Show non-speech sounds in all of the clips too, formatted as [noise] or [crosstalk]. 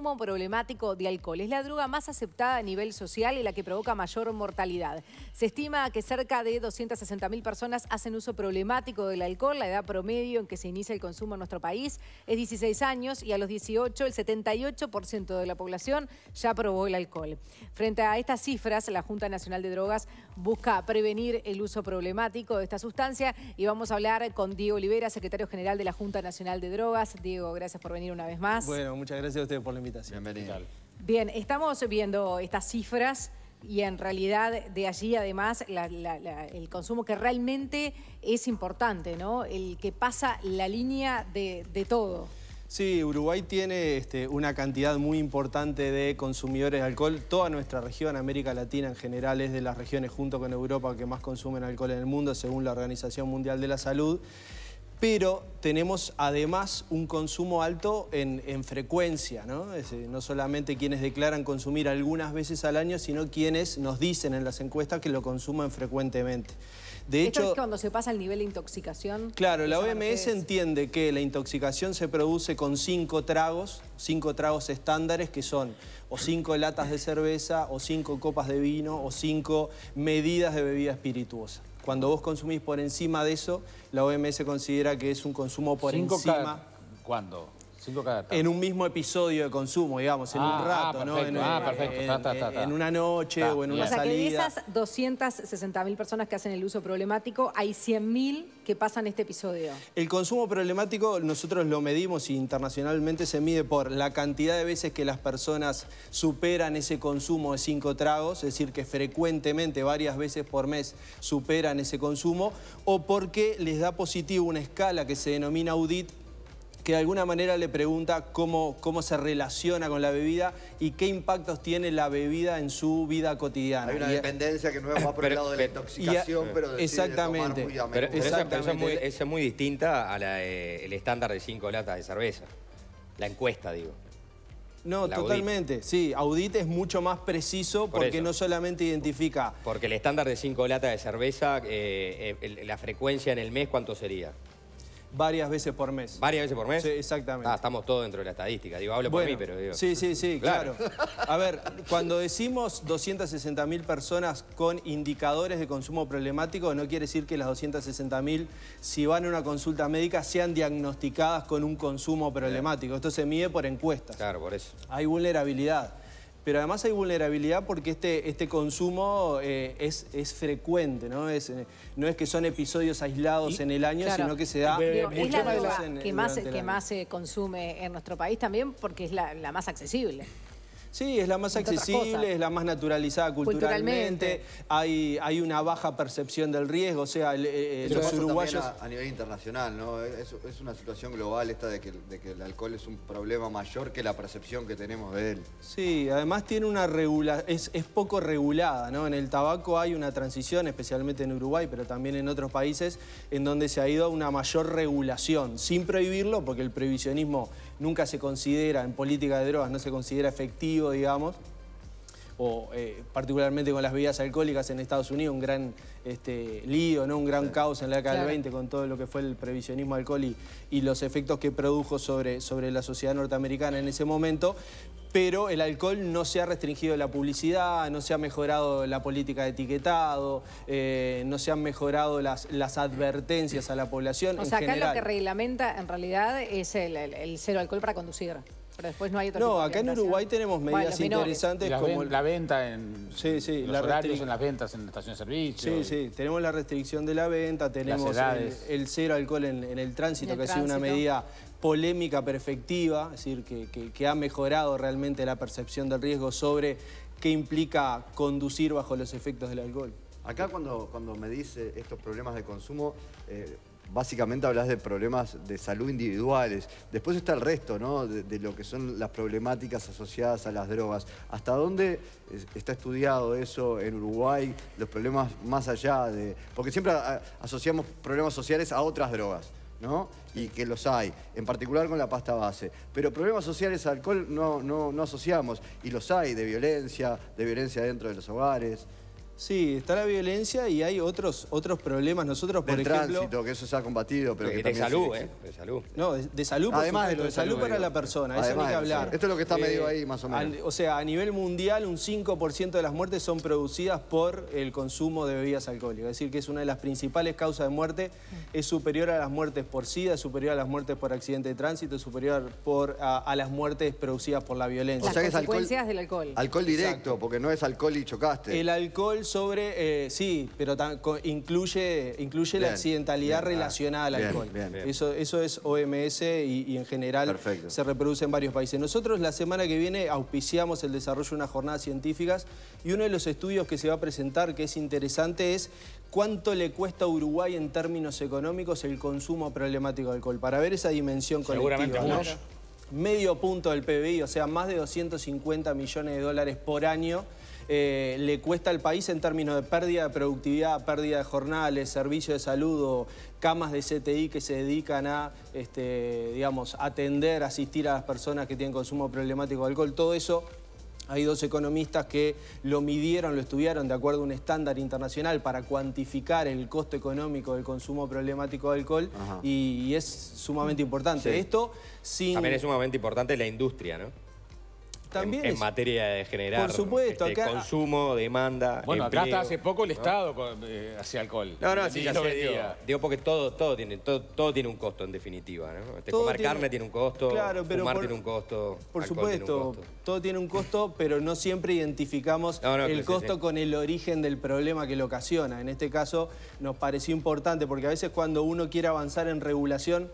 consumo problemático de alcohol. Es la droga más aceptada a nivel social y la que provoca mayor mortalidad. Se estima que cerca de 260.000 personas hacen uso problemático del alcohol. La edad promedio en que se inicia el consumo en nuestro país es 16 años y a los 18 el 78% de la población ya probó el alcohol. Frente a estas cifras, la Junta Nacional de Drogas busca prevenir el uso problemático de esta sustancia y vamos a hablar con Diego Olivera, secretario general de la Junta Nacional de Drogas. Diego, gracias por venir una vez más. Bueno, muchas gracias a ustedes por la invitación. Bienvenido. Bien, estamos viendo estas cifras y en realidad de allí además el consumo que realmente es importante, ¿no? El que pasa la línea de, de todo. Sí, Uruguay tiene este, una cantidad muy importante de consumidores de alcohol. Toda nuestra región, América Latina en general, es de las regiones junto con Europa que más consumen alcohol en el mundo, según la Organización Mundial de la Salud pero tenemos además un consumo alto en, frecuencia, ¿no? no solamente quienes declaran consumir algunas veces al año, sino quienes nos dicen en las encuestas que lo consuman frecuentemente. De hecho, cuando se pasa el nivel de intoxicación. Claro, la OMS entiende que la intoxicación se produce con cinco tragos, cinco tragos estándares que son o cinco latas de cerveza, o cinco copas de vino, o cinco medidas de bebida espirituosa. Cuando vos consumís por encima de eso, la OMS considera que es un consumo por encima. ¿Cuándo? En un mismo episodio de consumo, digamos, en un ah, rato, ¿no? En, ah, perfecto. En, una noche o en una o salida. que de esas 260.000 personas que hacen el uso problemático, hay 100.000 que pasan este episodio. El consumo problemático nosotros lo medimos y internacionalmente se mide por la cantidad de veces que las personas superan ese consumo de cinco tragos, es decir, que frecuentemente, varias veces por mes, superan ese consumo, o porque les da positivo una escala que se denomina audit que de alguna manera le pregunta cómo, cómo se relaciona con la bebida y qué impactos tiene la bebida en su vida cotidiana. Hay una dependencia que no hemos por de la intoxicación, pero exactamente, pero, Esa, es muy, distinta al eh, estándar de cinco latas de cerveza. La encuesta, digo. No, totalmente. Sí, Audit es mucho más preciso porque no solamente identifica... Porque el estándar de 5 latas de cerveza, eh, eh, la frecuencia en el mes, ¿cuánto sería? Varias veces por mes. ¿Varias veces por mes? Sí, exactamente. Ah, estamos todos dentro de la estadística. Digo, hablo por mí, pero digo... Sí, sí, sí, claro. claro. A ver, cuando decimos 260.000 personas con indicadores de consumo problemático, no quiere decir que las 260.000, si van a una consulta médica, sean diagnosticadas con un consumo problemático. Esto se mide por encuestas. Claro, por eso. Hay vulnerabilidad pero además hay vulnerabilidad porque este, este consumo eh, es, frecuente, ¿no? Es, eh, no es que son episodios aislados en el año, sino que se da... es la que, más, que más se consume en nuestro país también porque es la más accesible. Sí, es la más accesible, es la más naturalizada culturalmente. Hay, hay una baja percepción del riesgo, o sea, eh, eh, los uruguayos... A, nivel internacional, ¿no? Es, una situación global esta de que, el alcohol es un problema mayor que la percepción que tenemos de él. Sí, además tiene una es, es poco regulada, ¿no? En el tabaco hay una transición, especialmente en Uruguay, pero también en otros países, en donde se ha ido a una mayor regulación, sin prohibirlo, porque el prohibicionismo nunca se considera, en política de drogas, no se considera efectivo, digamos, o eh, particularmente con las bebidas alcohólicas en Estados Unidos, un gran este, lío, ¿no? un gran caos en la década del 20 con todo lo que fue el previsionismo alcohólico y, los efectos que produjo sobre, sobre la sociedad norteamericana en ese momento pero el alcohol no se ha restringido la publicidad, no se ha mejorado la política de etiquetado, eh, no se han mejorado las, advertencias a la población. O sea, acá lo que reglamenta en realidad es el cero alcohol para conducir. Pero después no hay No, acá en Uruguay tenemos medidas interesantes como... la venta en sí, los en las ventas en la estación de servicio. Sí, sí, tenemos la restricción de la venta, tenemos el, cero alcohol en, el tránsito, que ha sido una medida polémica perfectiva, es decir, que, ha mejorado realmente la percepción del riesgo sobre qué implica conducir bajo los efectos del alcohol. Acá cuando, cuando me dice estos problemas de consumo, eh, básicamente hablas de problemas de salud individuales. Después está el resto, ¿no? De, lo que son las problemáticas asociadas a las drogas. ¿Hasta dónde está estudiado eso en Uruguay? Los problemas más allá de. Porque siempre asociamos problemas sociales a otras drogas. ¿no? y que los hay, en particular con la pasta base. Pero problemas sociales al alcohol no, no asociamos, y los hay de violencia, de violencia dentro de los hogares. Sí, está la violencia y hay otros, otros problemas. Nosotros, por ejemplo... tránsito, que eso se ha combatido, pero que De salud, ¿eh? De salud. No, de, salud, Además de, salud, para la persona, eso hay que hablar. Esto es lo que está eh, medido ahí, más o menos. o sea, a nivel mundial, un 5% de las muertes son producidas por el consumo de bebidas alcohólicas. Es decir, que es una de las principales causas de muerte. Es superior a las muertes por SIDA, es superior a las muertes por accidente de tránsito, es superior por, a, las muertes producidas por la violencia. o sea, que es alcohol, del alcohol. Alcohol directo, porque no es alcohol y chocaste. El alcohol sobre, eh, sí, pero incluye, incluye la accidentalidad ah, relacionada al alcohol. eso, eso es OMS y, en general se reproduce en varios países. Nosotros la semana que viene auspiciamos el desarrollo de unas jornadas científicas y uno de los estudios que se va a presentar que es interesante es cuánto le cuesta a Uruguay en términos económicos el consumo problemático de alcohol, para ver esa dimensión colectiva. Medio punto del PBI, o sea, más de 250 millones de dólares por año eh, le cuesta al país en términos de pérdida de productividad, pérdida de jornales, servicio de salud camas de CTI que se dedican a, este, digamos, atender, asistir a las personas que tienen consumo problemático de alcohol. Todo eso hay dos economistas que lo midieron, lo estudiaron de acuerdo a un estándar internacional para cuantificar el costo económico del consumo problemático de alcohol y, es sumamente importante. Esto sin... También es sumamente importante la industria, ¿no? en, materia de generar este, consumo, demanda, Bueno, empleo, hace poco el Estado eh, hacia alcohol. No, no, ya se digo, digo, porque todo, todo, tiene, todo, tiene un costo en definitiva, ¿no? comer este, carne tiene un costo, fumar tiene un costo, Por supuesto, todo tiene un costo, pero no siempre identificamos el costo con el origen del problema que lo ocasiona. En este caso nos pareció importante, porque a veces cuando uno quiere avanzar en regulación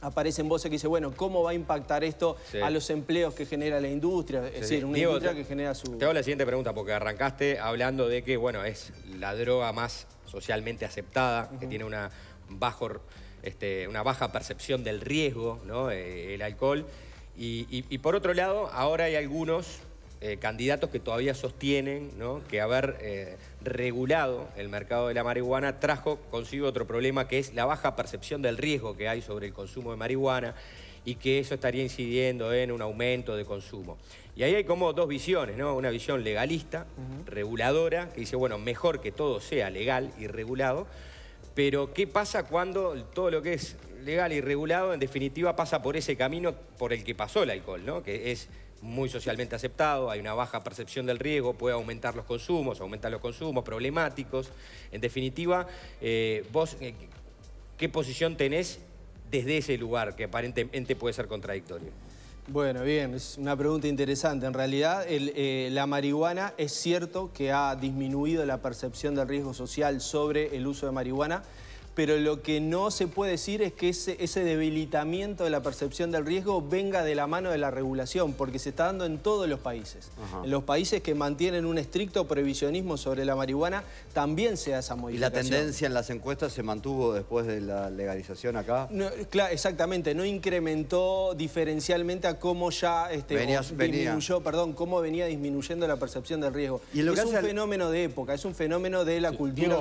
aparecen voces que dicen, bueno, ¿cómo va a impactar esto a los empleos que genera la industria? Es decir, una industria que genera su... Te hago la siguiente pregunta, porque arrancaste hablando de que, bueno, es la droga más socialmente aceptada, que tiene una, bajo, este, una baja percepción del riesgo, ¿no? Eh, el alcohol. y por otro lado, ahora hay algunos eh, candidatos que todavía sostienen que haber eh, regulado el mercado de la marihuana trajo consigo otro problema que es la baja percepción del riesgo que hay sobre el consumo de marihuana y que eso estaría incidiendo en un aumento de consumo. Y ahí hay como dos visiones, ¿no? Una visión legalista, reguladora, que dice, bueno, mejor que todo sea legal y regulado, pero ¿qué pasa cuando todo lo que es legal y regulado en definitiva pasa por ese camino por el que pasó el alcohol, ¿no? Que es muy socialmente aceptado, hay una baja percepción del riesgo, puede aumentar los consumos, aumentar los consumos problemáticos. En definitiva, eh, vos, eh, ¿qué posición tenés desde ese lugar que aparentemente puede ser contradictorio? Bueno, bien, es una pregunta interesante. En realidad, eh, la marihuana es cierto que ha disminuido la percepción del riesgo social sobre el uso de marihuana pero lo que no se puede decir es que ese, debilitamiento de la percepción del riesgo venga de la mano de la regulación, porque se está dando en todos los países. En los países que mantienen un estricto previsionismo sobre la marihuana, también se da esa modificación. ¿Y la tendencia en las encuestas se mantuvo después de la legalización acá? claro, exactamente, no incrementó diferencialmente a cómo ya este, disminuyó, venía. perdón, cómo venía disminuyendo la percepción del riesgo. es un fenómeno de época, es un fenómeno de la cultura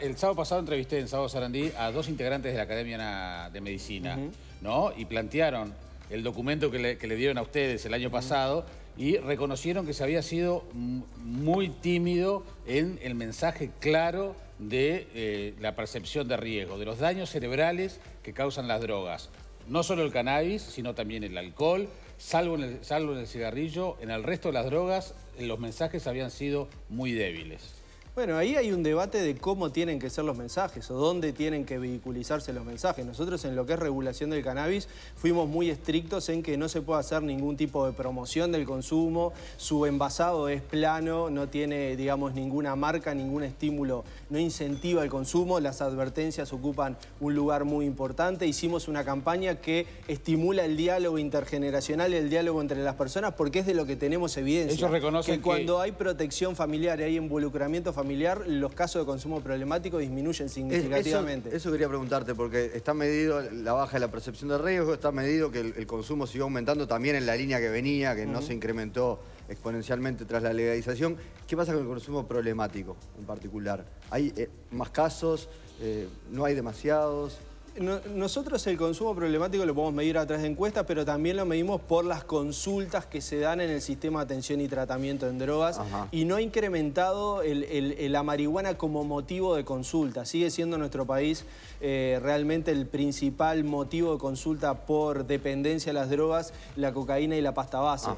el sábado pasado entrevisté en sábado a dos integrantes de la Academia de Medicina, ¿no? Y plantearon el documento que le, dieron a ustedes el año pasado y reconocieron que se había sido muy tímido en el mensaje claro de eh, la percepción de riesgo, de los daños cerebrales que causan las drogas. No solo el cannabis, sino también el alcohol, salvo salvo en el cigarrillo, en el resto de las drogas los mensajes habían sido muy débiles. Bueno, ahí hay un debate de cómo tienen que ser los mensajes o dónde tienen que vehiculizarse los mensajes. Nosotros en lo que es regulación del cannabis fuimos muy estrictos en que no se puede hacer ningún tipo de promoción del consumo, su envasado es plano, no tiene, digamos, ninguna marca, ningún estímulo, no incentiva el consumo, las advertencias ocupan un lugar muy importante. Hicimos una campaña que estimula el diálogo intergeneracional, el diálogo entre las personas, porque es de lo que tenemos evidencia. Ellos reconocen que, que... cuando hay protección familiar y hay involucramiento familiar, los casos de consumo problemático disminuyen significativamente. Eso, quería preguntarte, porque está medido la baja de la percepción de riesgo, está medido que el, consumo siguió aumentando también en la línea que venía, que no se incrementó exponencialmente tras la legalización. ¿Qué pasa con el consumo problemático en particular? ¿Hay eh, más casos? Eh, ¿No hay demasiados? nosotros el consumo problemático lo podemos medir a través de encuestas, pero también lo medimos por las consultas que se dan en el sistema de atención y tratamiento en drogas y no ha incrementado la marihuana como motivo de consulta. Sigue siendo nuestro país eh, realmente el principal motivo de consulta por dependencia a las drogas, la cocaína y la pasta base.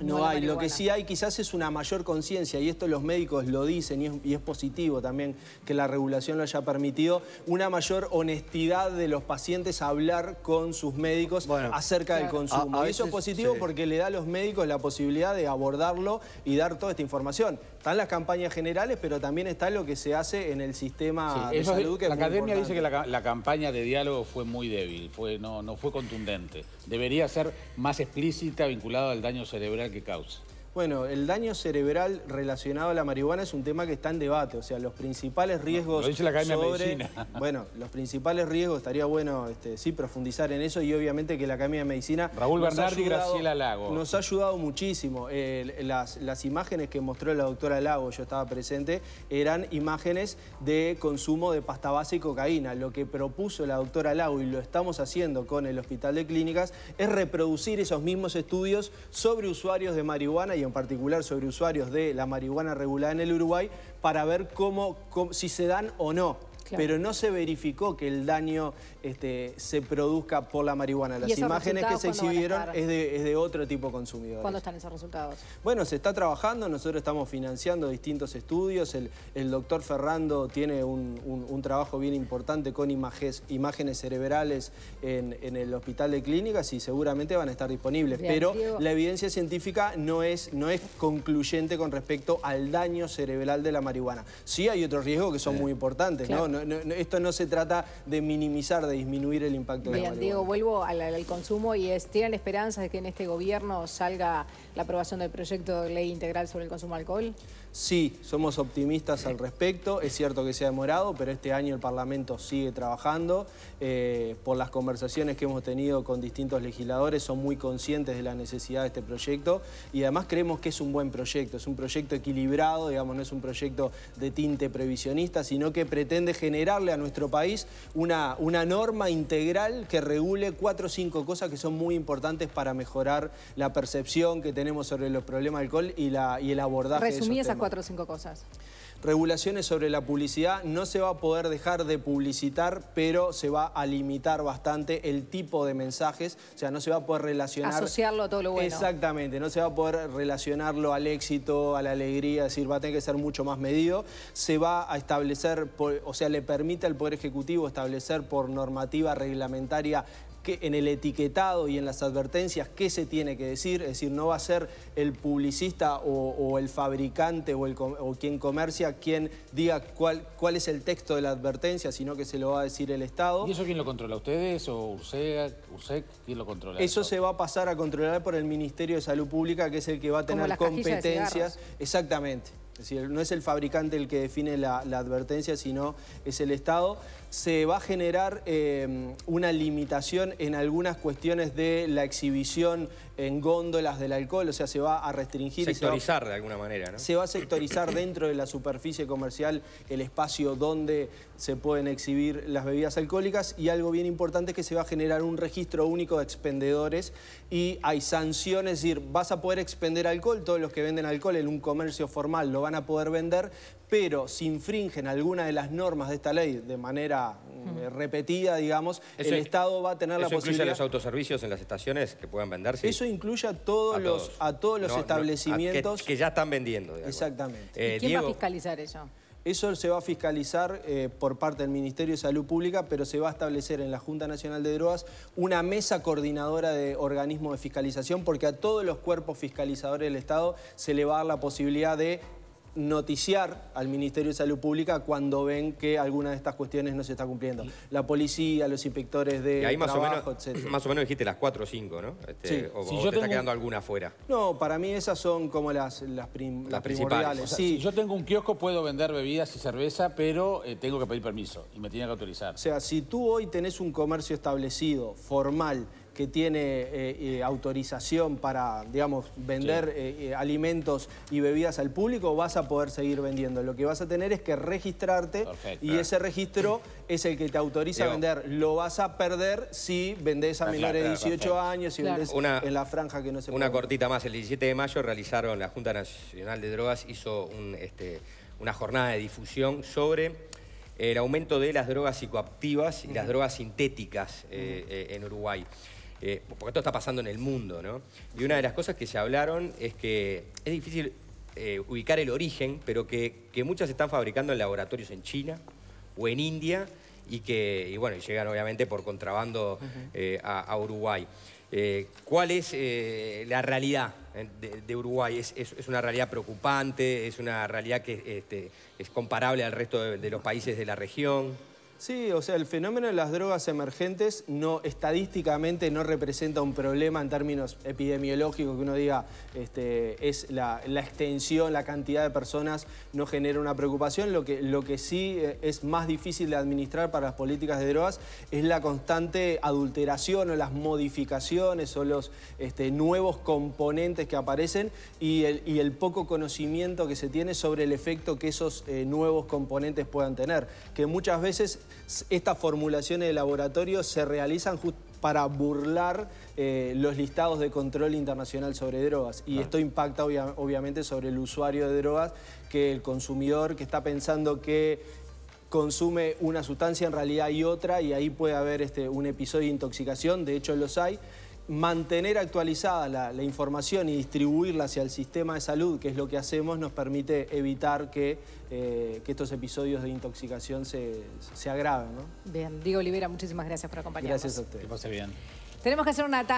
No, hay, lo que sí hay quizás es una mayor conciencia, y esto los médicos lo dicen, y es, positivo también que la regulación lo haya permitido, una mayor honestidad de los pacientes a hablar con sus médicos acerca del consumo. y eso es positivo porque le da a los médicos la posibilidad de abordarlo y dar toda esta información. Están las campañas generales, pero también está lo que se hace en el sistema de salud. la academia dice que la, campaña de diálogo fue muy débil, no fue contundente. Debería ser más explícita, vinculada al daño cerebral que causa. Bueno, el daño cerebral relacionado a la marihuana es un tema que está en debate. O sea, los principales riesgos la sobre... Medicina. [laughs] Bueno, los principales riesgos, estaría bueno este, sí profundizar en eso y obviamente que la Academia de Medicina... Raúl Bernardi y Graciela Lago. Nos ha ayudado muchísimo. las, las imágenes que mostró la doctora Lago, yo estaba presente, eran imágenes de consumo de pasta base y cocaína. Lo que propuso la doctora Lago y lo estamos haciendo con el Hospital de Clínicas es reproducir esos mismos estudios sobre usuarios de marihuana y en particular sobre usuarios de la marihuana regulada en el Uruguay para ver cómo, si se dan o no. Pero no se verificó que el daño este, se produzca por la marihuana. Las imágenes que se exhibieron es de, otro tipo consumidor. ¿Cuándo están esos resultados? Bueno, se está trabajando, nosotros estamos financiando distintos estudios. El, doctor Ferrando tiene un, trabajo bien importante con imágenes cerebrales en, el hospital de clínicas y seguramente van a estar disponibles. pero la evidencia científica no es, no es concluyente con respecto al daño cerebral de la marihuana. Sí hay otros riesgos que son muy importantes. esto no se trata de minimizar, de disminuir el impacto de la Bien, Diego, vuelvo al, consumo y es, ¿tienen esperanzas de que en este gobierno salga la aprobación del proyecto de ley integral sobre el consumo de alcohol? Sí, somos optimistas al respecto. Es cierto que se ha demorado, pero este año el Parlamento sigue trabajando. Eh, por las conversaciones que hemos tenido con distintos legisladores, son muy conscientes de la necesidad de este proyecto y además creemos que es un buen proyecto, es un proyecto equilibrado, digamos, no es un proyecto de tinte previsionista, sino que pretende generarle a nuestro país una, una norma integral que regule cuatro o cinco cosas que son muy importantes para mejorar la percepción que tenemos sobre los problemas de alcohol y, la, y el abordaje Resumí esas cuatro o cinco cosas. Regulaciones sobre la publicidad. No se va a poder dejar de publicitar, pero se va a limitar bastante el tipo de mensajes. O sea, no se va a poder relacionar... Asociarlo a todo lo bueno. Exactamente. No se va a poder relacionarlo al éxito, a la alegría. Es decir, va a tener que ser mucho más medido. Se va a establecer, o sea, le permite al Poder Ejecutivo establecer por normativa reglamentaria en el etiquetado y en las advertencias qué se tiene que decir, es decir, no va a ser el publicista o, el fabricante o, el, quien comercia quien diga cuál, cuál es el texto de la advertencia, sino que se lo va a decir el Estado. ¿Y eso quién lo controla? ¿Ustedes o URSEC? URSEC ¿Quién lo controla? Eso se va a pasar a controlar por el Ministerio de Salud Pública, que es el que va a tener competencias. Exactamente. Es decir, no es el fabricante el que define la advertencia, sino es el Estado se va a generar eh, una limitación en algunas cuestiones de la exhibición en góndolas del alcohol, o sea, se va a restringir... Sectorizar de alguna manera, ¿no? Se va a sectorizar dentro de la superficie comercial el espacio donde se pueden exhibir las bebidas alcohólicas y algo bien importante es que se va a generar un registro único de expendedores y hay sanciones, es decir, vas a poder expender alcohol, todos los que venden alcohol en un comercio formal lo van a poder vender, pero si infringen alguna de las normas de esta ley de manera mm, repetida, digamos, el Estado va a tener la posibilidad... ¿Eso incluye a los autoservicios en las estaciones que puedan venderse? Eso incluye a todos los, A todos los establecimientos... que, ya están vendiendo, digamos. Exactamente. Eh, quién va a fiscalizar eso? Eso se va a fiscalizar eh, por parte del Ministerio de Salud Pública, pero se va a establecer en la Junta Nacional de Drogas una mesa coordinadora de organismos de fiscalización, porque a todos los cuerpos fiscalizadores del Estado se le va a dar la posibilidad de noticiar al Ministerio de Salud Pública cuando ven que alguna de estas cuestiones no se está cumpliendo. La policía, los inspectores de ahí más o menos, Más o menos dijiste las cuatro o cinco, ¿no? Este, o, te está quedando alguna afuera. No, para mí esas son como las, las, principales. sí. yo tengo un kiosco puedo vender bebidas y cerveza, pero eh, tengo que pedir permiso y me tienen que autorizar. O sea, si tú hoy tenés un comercio establecido, formal, que tiene eh, eh, autorización para, digamos, vender eh, alimentos y bebidas al público, vas a poder seguir vendiendo. Lo que vas a tener es que registrarte y ese registro es el que te autoriza a vender. Lo vas a perder si vendés a menores de 18 años, si vendés en la franja que no se Una cortita más. El 17 de mayo realizaron, la Junta Nacional de Drogas hizo este, una jornada de difusión sobre el aumento de las drogas psicoactivas y las drogas sintéticas en Uruguay. Eh, porque esto está pasando en el mundo, ¿no? Y una de las cosas que se hablaron es que es difícil eh, ubicar el origen, pero que, muchas están fabricando en laboratorios en China o en India y que, llegan obviamente por contrabando eh, a, Uruguay. ¿Cuál es la realidad de, Uruguay? ¿Es, una realidad preocupante? ¿Es una realidad que este, es comparable al resto de los países de la región? Sí, o sea, el fenómeno de las drogas emergentes no estadísticamente no representa un problema en términos epidemiológicos, que uno diga este, es la, extensión, la cantidad de personas no genera una preocupación. Lo que, lo que sí eh, es más difícil de administrar para las políticas de drogas es la constante adulteración o las modificaciones o los este, nuevos componentes que aparecen y el, poco conocimiento que se tiene sobre el efecto que esos eh, nuevos componentes puedan tener, que muchas veces estas formulaciones de laboratorio se realizan justo para burlar eh, los listados de control internacional sobre drogas. Y ah. esto impacta obviamente sobre el usuario de drogas, que el consumidor que está pensando que consume una sustancia, en realidad hay otra, y ahí puede haber este, un episodio de intoxicación, de hecho los hay mantener actualizada la, información y distribuirla hacia el sistema de salud, que es lo que hacemos, nos permite evitar que, eh, estos episodios de intoxicación se, se agraven. Bien, Diego Olivera, muchísimas gracias por acompañarnos. Gracias a ustedes. Que pase bien. Tenemos que hacer una